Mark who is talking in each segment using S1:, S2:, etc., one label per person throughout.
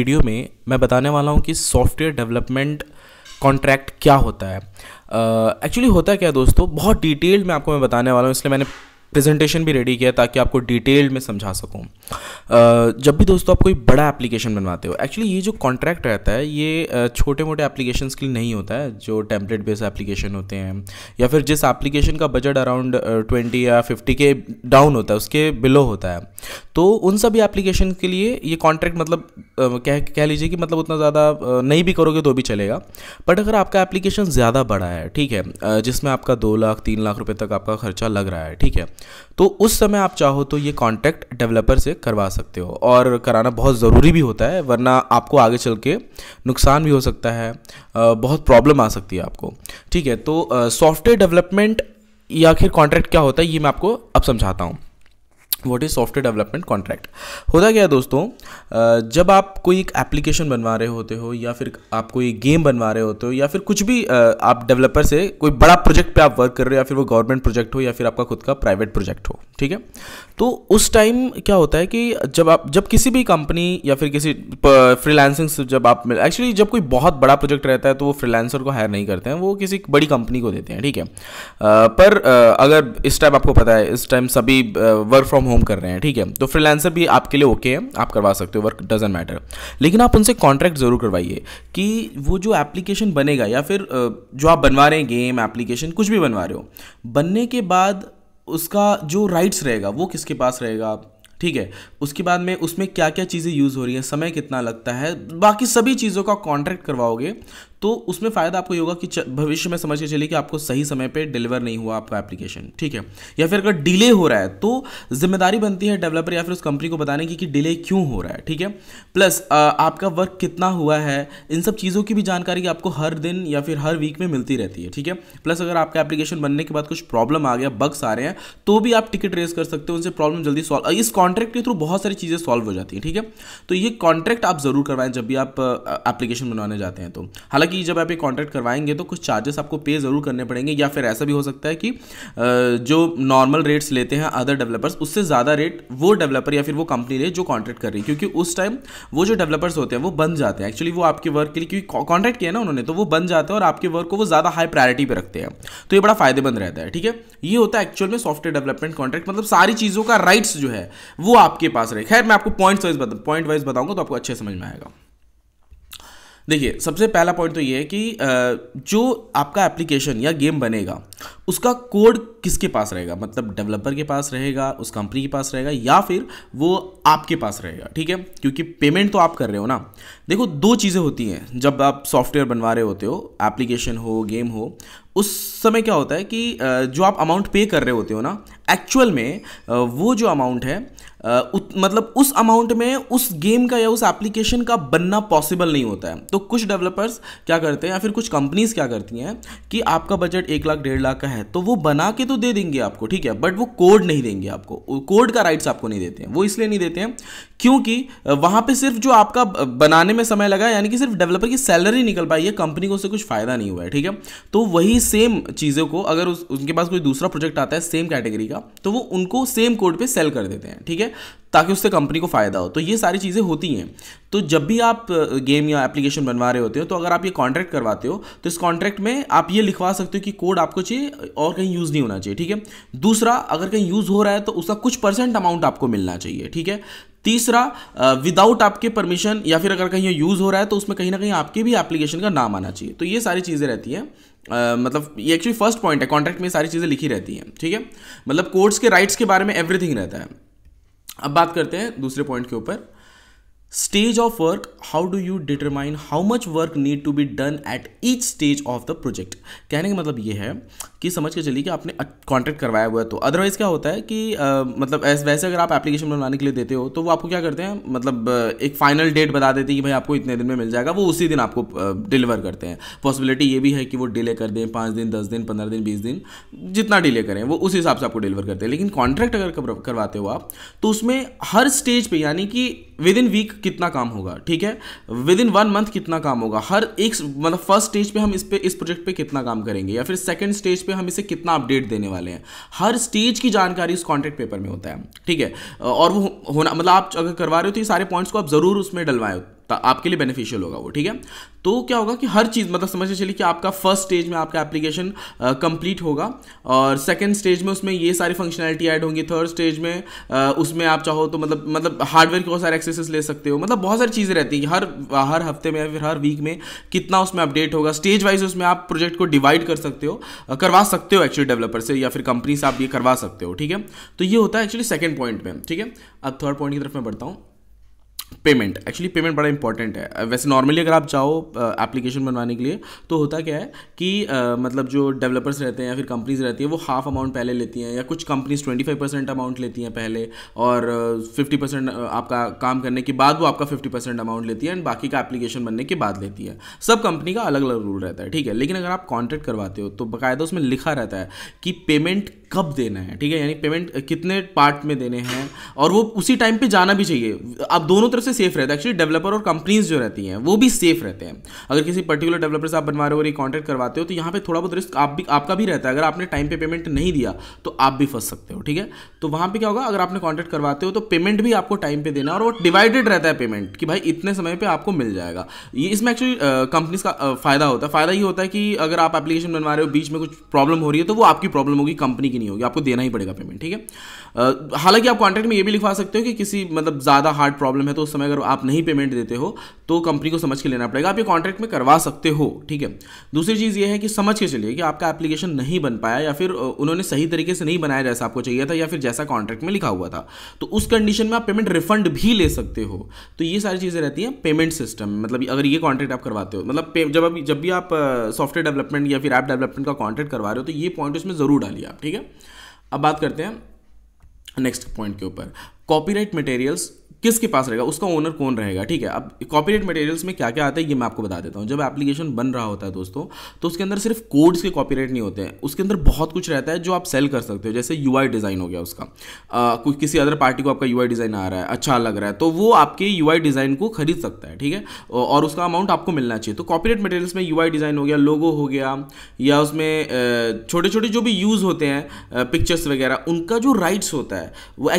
S1: Video में मैं बताने वाला हूँ कि सॉफ्टवेयर डेवलपमेंट कॉन्ट्रैक्ट क्या होता है एक्चुअली uh, होता है क्या दोस्तों बहुत डिटेल में आपको मैं बताने वाला हूँ इसलिए मैंने प्रेजेंटेशन भी रेडी किया ताकि आपको डिटेल्ड में समझा सकूँ uh, जब भी दोस्तों आप कोई बड़ा एप्लीकेशन बनवाते हो एक्चुअली ये जो कॉन्ट्रैक्ट रहता है ये छोटे मोटे एप्लीकेशन के लिए नहीं होता है जो टेम्पलेट बेस्ड एप्लीकेशन होते हैं या फिर जिस एप्लीकेशन का बजट अराउंड ट्वेंटी या फिफ्टी के डाउन होता है उसके बिलो होता है तो उन सभी एप्लीकेशन के लिए ये कॉन्ट्रैक्ट मतलब कह कह लीजिए कि मतलब उतना ज़्यादा नहीं भी करोगे तो भी चलेगा बट अगर आपका एप्लीकेशन ज़्यादा बड़ा है ठीक है जिसमें आपका दो लाख तीन लाख रुपये तक आपका खर्चा लग रहा है ठीक है तो उस समय आप चाहो तो ये कॉन्ट्रैक्ट डेवलपर से करवा सकते हो और कराना बहुत ज़रूरी भी होता है वरना आपको आगे चल के नुकसान भी हो सकता है बहुत प्रॉब्लम आ सकती है आपको ठीक है तो सॉफ्टवेयर डेवलपमेंट या फिर कॉन्ट्रैक्ट क्या होता है ये मैं आपको अब समझाता हूँ what is software development contract होता क्या है दोस्तों जब आप कोई एक एप्लीकेशन बनवा रहे होते हो या फिर आप कोई गेम बनवा रहे होते हो या फिर कुछ भी आप डेवलपर से कोई बड़ा प्रोजेक्ट पे आप वर्क कर रहे हो या फिर वो गवर्नमेंट प्रोजेक्ट हो या फिर आपका खुद का प्राइवेट प्रोजेक्ट हो ठीक है तो उस टाइम क्या होता है कि जब आप जब किसी भी कंपनी या फिर किसी फ्रीलैंसिंग से जब आप एक्चुअली जब कोई बहुत बड़ा प्रोजेक्ट रहता है तो वो फ्रीलैंसर को हायर नहीं करते हैं वो किसी बड़ी कंपनी को देते हैं ठीक है पर अगर इस टाइम आपको पता है इस टाइम सभी वर्क फ्रॉम होम होम कर रहे हैं ठीक है तो फ्रीलांसर भी आपके लिए ओके है आप करवा सकते हो वर्क डजेंट मैटर लेकिन आप उनसे कॉन्ट्रैक्ट ज़रूर करवाइए कि वो जो एप्लीकेशन बनेगा या फिर जो आप बनवा रहे हैं गेम एप्लीकेशन कुछ भी बनवा रहे हो बनने के बाद उसका जो राइट्स रहेगा वो किसके पास रहेगा ठीक है उसके बाद में उसमें क्या क्या चीज़ें यूज़ हो रही हैं समय कितना लगता है बाकी सभी चीज़ों का कॉन्ट्रैक्ट करवाओगे तो उसमें फ़ायदा आपको ये होगा कि भविष्य में समझ के चलिए कि आपको सही समय पर डिलीवर नहीं हुआ आपका एप्लीकेशन ठीक है या फिर अगर डिले हो रहा है तो जिम्मेदारी बनती है डेवलपर या फिर उस कंपनी को बताने की कि डिले क्यों हो रहा है ठीक है प्लस आपका वर्क कितना हुआ है इन सब चीज़ों की भी जानकारी आपको हर दिन या फिर हर वीक में मिलती रहती है ठीक है प्लस अगर आपका एप्लीकेशन बनने के बाद कुछ प्रॉब्लम आ गया बग्स आ रहे हैं तो भी आप टिकट रेस कर सकते हो उनसे प्रॉब्लम जल्दी सॉल्व इस कॉन्ट्रैक्ट के थ्रू बहुत सारी चीज़ें सॉल्व हो जाती हैं ठीक है तो ये कॉन्ट्रैक्ट आप ज़रूर करवाएं जब भी आप एप्लीकेशन बनवाने जाते हैं तो हालांकि हालांकि जब आप ये कॉन्ट्रैक्ट करवाएंगे तो कुछ चार्जेस आपको पे ज़रूर करने पड़ेंगे या फिर ऐसा भी हो सकता है कि जो नॉर्मल रेट्स लेते हैं अदर डेवलपर्स उससे ज़्यादा रेट वो डेवलपर या फिर वो कंपनी ले जो कॉन्ट्रैक्ट कर रही है क्योंकि उस टाइम वो जो डेवलपर्स होते हैं वो बन जाते हैं एक्चुअली वो आपके वर्क के लिए क्योंकि कॉन्ट्रैक्ट किया ना उन्होंने तो वो बन जाते हैं और आपके वर्क को वो ज़्यादा हाई प्रायोरिटी पर रखते हैं तो ये बड़ा फायदेमंद रहता है ठीक है ये होता है एक्चुअल में सॉफ्टवेयर डेवलपमेंट कॉन्ट्रैक्ट मतलब सारी चीज़ों का राइट्स जो है वो आपके पास रहे खैर मैं आपको पॉइंट वाइज पॉइंट वाइज बताऊंगा तो आपको अच्छे समझ में आएगा देखिए सबसे पहला पॉइंट तो ये है कि जो आपका एप्लीकेशन या गेम बनेगा उसका कोड किसके पास रहेगा मतलब डेवलपर के पास रहेगा उस कंपनी के पास रहेगा या फिर वो आपके पास रहेगा ठीक है क्योंकि पेमेंट तो आप कर रहे हो ना देखो दो चीज़ें होती हैं जब आप सॉफ्टवेयर बनवा रहे होते हो एप्लीकेशन हो गेम हो उस समय क्या होता है कि जो आप अमाउंट पे कर रहे होते हो ना एक्चुअल में वो जो अमाउंट है उत, मतलब उस अमाउंट में उस गेम का या उस एप्लीकेशन का बनना पॉसिबल नहीं होता है तो कुछ डेवलपर्स क्या करते हैं या फिर कुछ कंपनीज क्या करती हैं कि आपका बजट एक लाख डेढ़ इलाका है तो वो बना के तो दे देंगे आपको ठीक है बट वो कोड नहीं देंगे आपको कोड का राइट्स आपको नहीं देते हैं वो इसलिए नहीं देते हैं क्योंकि वहां पे सिर्फ जो आपका बनाने में समय लगा यानी कि सिर्फ डेवलपर की सैलरी निकल पाई है कंपनी को उससे कुछ फायदा नहीं हुआ है ठीक है तो वही सेम चीज़ों को अगर उस, उनके पास कोई दूसरा प्रोजेक्ट आता है सेम कैटेगरी का तो वो उनको सेम कोड पर सेल कर देते हैं ठीक है ताकि उससे कंपनी को फ़ायदा हो तो ये सारी चीज़ें होती हैं तो जब भी आप गेम या एप्लीकेशन बनवा रहे होते हो तो अगर आप ये कॉन्ट्रैक्ट करवाते हो तो इस कॉन्ट्रैक्ट में आप ये लिखवा सकते हो कि कोड आपको चाहिए और कहीं यूज़ नहीं होना चाहिए ठीक है दूसरा अगर कहीं यूज़ हो रहा है तो उसका कुछ परसेंट अमाउंट आपको मिलना चाहिए ठीक है तीसरा विदाउट आपके परमिशन या फिर अगर कहीं यूज़ हो रहा है तो उसमें कहीं ना कहीं आपके भी एप्लीकेशन का नाम आना चाहिए तो ये सारी चीज़ें रहती हैं Uh, मतलब ये एक्चुअली फर्स्ट पॉइंट है कॉन्ट्रैक्ट में सारी चीज़ें लिखी रहती हैं ठीक है मतलब कोर्ट्स के राइट्स के बारे में एवरीथिंग रहता है अब बात करते हैं दूसरे पॉइंट के ऊपर Stage of work, how do you determine how much work need to be done at each stage of the project? कहने का मतलब ये है कि समझ के चलिए कि आपने कॉन्ट्रैक्ट करवाया हुआ है तो अदरवाइज़ क्या होता है कि आ, मतलब वैसे अगर आप एप्लीकेशन बनवाने के लिए देते हो तो वो आपको क्या करते हैं मतलब एक फाइनल डेट बता देते हैं कि भाई आपको इतने दिन में मिल जाएगा वो उसी दिन आपको डिलीवर करते हैं पॉसिबिलिटी ये भी है कि वो डिले कर दें पाँच दिन दस दिन पंद्रह दिन बीस दिन जितना डिले करें वो उसी हिसाब से आपको डिलीवर करते हैं लेकिन कॉन्ट्रैक्ट अगर करवाते हो आप तो उसमें हर स्टेज पर यानी कि विद इन वीक कितना काम होगा ठीक है विद इन वन मंथ कितना काम होगा हर एक मतलब फर्स्ट स्टेज पे हम इस पे इस प्रोजेक्ट पे कितना काम करेंगे या फिर सेकंड स्टेज पे हम इसे कितना अपडेट देने वाले हैं हर स्टेज की जानकारी उस कॉन्ट्रैक्ट पेपर में होता है ठीक है और वो होना मतलब आप अगर करवा रहे हो तो ये सारे पॉइंट्स को आप ज़रूर उसमें डलवाएं आपके लिए बेनिफिशियल होगा वो ठीक है तो क्या होगा कि हर चीज़ मतलब समझ चलिए कि आपका फर्स्ट स्टेज में आपका एप्लीकेशन कंप्लीट होगा और सेकंड स्टेज में उसमें ये सारी फंक्शनैलिटी ऐड होंगी थर्ड स्टेज में उसमें आप चाहो तो मतलब मतलब हार्डवेयर के बहुत सारे एक्सेसेस ले सकते हो मतलब बहुत सारी चीज़ें रहती हैं हर हर हफ्ते में या फिर हर वीक में कितना उसमें अपडेट होगा स्टेज वाइज उसमें आप प्रोजेक्ट को डिवाइड कर सकते हो करवा सकते हो एक्चुअली डेवलपर से या फिर कंपनी से आप ये करवा सकते हो ठीक है तो ये होता है एक्चुअली सेकेंड पॉइंट में ठीक है अब थर्ड पॉइंट की तरफ मैं बढ़ता हूँ पेमेंट एक्चुअली पेमेंट बड़ा इंपॉर्टेंट है वैसे नॉर्मली अगर आप जाओ एप्लीकेशन बनवाने के लिए तो होता क्या है कि आ, मतलब जो डेवलपर्स रहते हैं या फिर कंपनीज रहती हैं वो हाफ अमाउंट पहले लेती हैं या कुछ companies twenty five percent amount लेती हैं पहले और फिफ्टी परसेंट आपका काम करने के बाद वो आपका फिफ्टी परसेंट अमाउंट लेती है एंड बाकी का एप्लीकेशन बनने के बाद लेती है सब कंपनी का अलग अलग रूल रहता है ठीक है लेकिन अगर आप कॉन्ट्रैक्ट करवाते हो तो बाकायदा उसमें लिखा रहता है कि पेमेंट कब देना है ठीक है यानी पेमेंट कितने पार्ट में देने हैं और वो उसी टाइम पे जाना भी चाहिए आप दोनों तरफ से सेफ रहता है एक्चुअली डेवलपर और कंपनीज जो रहती हैं वो भी सेफ रहते हैं अगर किसी पर्टिकुलर डेवलपर से आप बनवा रहे हो और कॉन्टैक्ट करवाते हो तो यहाँ पे थोड़ा बहुत रिस्क आप भी आपका भी रहता है अगर आपने टाइम पे पेमेंट नहीं दिया तो आप भी फंस सकते हो ठीक है तो वहाँ पर क्या होगा अगर आपने कॉन्टैक्ट करवाते हो तो पेमेंट भी आपको टाइम पर देना और वो डिवाइडेड रहता है पेमेंट कि भाई इतने समय पर आपको मिल जाएगा ये इसमें एक्चुअली कंपनीज का फायदा होता है फायदा ये होता है कि अगर आप एप्लीकेशन बनवा रहे हो बीच में कुछ प्रॉब्लम हो रही है तो वो आपकी प्रॉब्लम होगी कंपनी नहीं होगी आपको देना ही पड़ेगा पेमेंट ठीक है हालांकि आप कॉन्ट्रैक्ट में ये भी लिखवा सकते हो कि किसी मतलब ज़्यादा हार्ड प्रॉब्लम है तो उस समय अगर आप नहीं पेमेंट देते हो तो कंपनी को समझ के लेना पड़ेगा आप ये कॉन्ट्रैक्ट में करवा सकते हो ठीक है दूसरी चीज़ ये है कि समझ के चलिए कि आपका एप्लीकेशन नहीं बन पाया या फिर उन्होंने सही तरीके से नहीं बनाया जैसा आपको चाहिए था या फिर जैसा कॉन्ट्रैक्ट में लिखा हुआ था तो उस कंडीशन में आप पेमेंट रिफंड भी ले सकते हो तो ये सारी चीज़ें रहती हैं पेमेंट सिस्टम मतलब अगर ये कॉन्ट्रैक्ट आप करवाते हो मतलब जब अभी जब भी आप सॉफ्टवेयर डेवलपमेंट या फिर ऐप डेवलपमेंट का कॉन्ट्रैक्ट करवा रहे हो तो ये पॉइंट उसमें ज़रूर डालिए आप ठीक है अब बात करते हैं नेक्स्ट पॉइंट के ऊपर कॉपीराइट मटेरियल्स किसके पास रहेगा उसका ओनर कौन रहेगा ठीक है अब कॉपीराइट मटेरियल्स में क्या क्या आता है ये मैं आपको बता देता हूँ जब एप्लीकेशन बन रहा होता है दोस्तों तो उसके अंदर सिर्फ कोड्स के कॉपीराइट नहीं होते हैं उसके अंदर बहुत कुछ रहता है जो आप सेल कर सकते हो जैसे यू डिज़ाइन हो गया उसका आ, किसी अदर पार्टी को आपका यू डिज़ाइन आ रहा है अच्छा लग रहा है तो वो आपके यू डिज़ाइन को खरीद सकता है ठीक है और उसका अमाउंट आपको मिलना चाहिए तो कॉपीराइट मटेरियल्स में यू डिज़ाइन हो गया लोगो हो गया या उसमें छोटे छोटे जो भी यूज़ होते हैं पिक्चर्स वगैरह उनका जो राइट्स होता है वो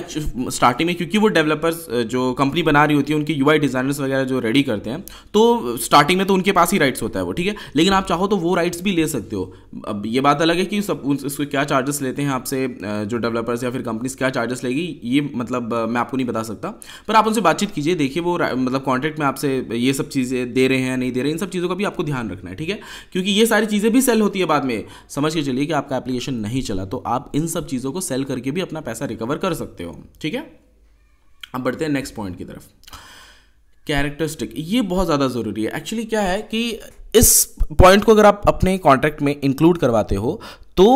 S1: स्टार्टिंग में क्योंकि वो डेवलपर्स जो जो कंपनी बना रही होती है उनकी यू डिज़ाइनर्स वगैरह जो रेडी करते हैं तो स्टार्टिंग में तो उनके पास ही राइट्स होता है वो ठीक है लेकिन आप चाहो तो वो राइट्स भी ले सकते हो अब ये बात अलग है कि सब उसके क्या चार्जेस लेते हैं आपसे जो डेवलपर्स या फिर कंपनीज क्या चार्जेस लेगी ये मतलब मैं आपको नहीं बता सकता पर आप उनसे बातचीत कीजिए देखिए वो मतलब कॉन्ट्रैक्ट में आपसे ये सब चीज़ें दे रहे हैं नहीं दे रहे हैं इन सब चीज़ों का भी आपको ध्यान रखना है ठीक है क्योंकि ये सारी चीज़ें भी सेल होती है बाद में समझ के चलिए कि आपका एप्लीकेशन नहीं चला तो आप इन सब चीज़ों को सेल करके भी अपना पैसा रिकवर कर सकते हो ठीक है अब बढ़ते हैं नेक्स्ट पॉइंट की तरफ कैरेक्टरिस्टिक ये बहुत ज़्यादा ज़रूरी है एक्चुअली क्या है कि इस पॉइंट को अगर आप अपने कॉन्ट्रैक्ट में इंक्लूड करवाते हो तो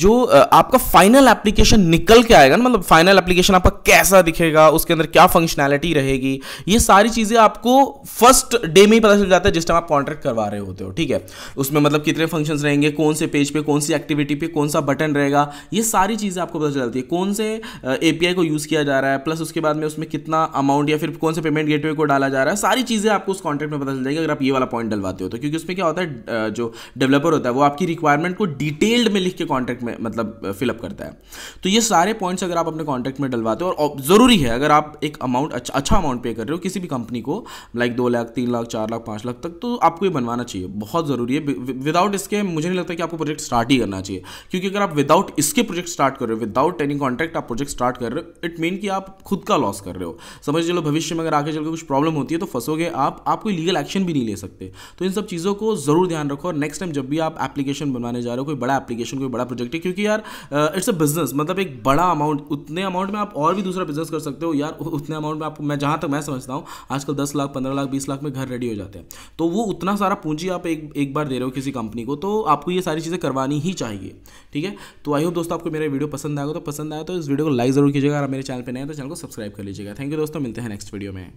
S1: जो आपका फाइनल एप्लीकेशन निकल के आएगा ना मतलब फाइनल एप्लीकेशन आपका कैसा दिखेगा उसके अंदर क्या फंक्शनैलिटी रहेगी ये सारी चीज़ें आपको फर्स्ट डे में ही पता चल जाता है जिस टाइम आप कॉन्ट्रैक्ट करवा रहे होते हो ठीक है उसमें मतलब कितने फंक्शंस रहेंगे कौन से पेज पे कौन सी एक्टिविटी पे कौन सा बटन रहेगा ये सारी चीज़ें आपको पता चल जाती है कौन से ए को यूज़ किया जा रहा है प्लस उसके बाद में उसमें कितना अमाउंट या फिर कौन से पेमेंट गेटवे को डाला जा रहा है सारी चीज़ें आपको उस कॉन्ट्रैक्ट में पता चल जाएगी अगर आप ये वाला पॉइंट डलवाते हो तो क्योंकि उसमें क्या होता है जो डेवलपर होता है वो आपकी रिक्वायरमेंट को डिटेल्ड में लिख के कॉन्ट्रैक्ट में मतलब फिलअप करता है तो ये सारे पॉइंट्स अगर आप अपने कॉन्ट्रैक्ट में डलवाते हो और ज़रूरी है अगर आप एक अमाउंट अच्छा अच्छा अमाउंट पे कर रहे हो किसी भी कंपनी को लाइक दो लाख तीन लाख चार लाख पाँच लाख तक तो आपको ये बनवाना चाहिए बहुत ज़रूरी है विदाउट इसके मुझे नहीं लगता कि आपको प्रोजेक्ट स्टार्ट ही करना चाहिए क्योंकि अगर आप विदाउट इसके प्रोजेक्ट स्टार्ट कर रहे हो विदाउट एनी कॉन्ट्रैक्ट आप प्रोजेक्ट स्टार्ट कर रहे हो इट मीन कि आप खुद का लॉस कर रहे हो समझ लो भविष्य में अगर आगे चलकर कुछ प्रॉब्लम होती है तो फंसोगे आप आप कोई लीगल एक्शन भी नहीं ले सकते तो इन सब चीज़ों को ज़रूर ध्यान रखो और नेक्स्ट टाइम जब भी आप एप्लीकेशन बनवाने जा रहे हो कोई बड़ा एप्लीकेशन क्वेश्चन कोई बड़ा प्रोजेक्ट है क्योंकि यार इट्स अ बिजनेस मतलब एक बड़ा अमाउंट उतने अमाउंट में आप और भी दूसरा बिजनेस कर सकते हो यार उतने अमाउंट में आपको मैं जहाँ तक मैं समझता हूँ आजकल दस लाख पंद्रह लाख बीस लाख में घर रेडी हो जाते हैं तो वो उतना सारा पूंजी आप एक एक बार दे रहे हो किसी कंपनी को तो आपको ये सारी चीज़ें करवानी ही चाहिए ठीक है तो आई होप दोस्तों आपको मेरा वीडियो पसंद आएगा तो पसंद आया तो इस वीडियो को लाइक जरूर कीजिएगा और मेरे चैनल पर नए तो चैनल को सब्सक्राइब कर लीजिएगा थैंक यू दोस्तों मिलते हैं नेक्स्ट वीडियो में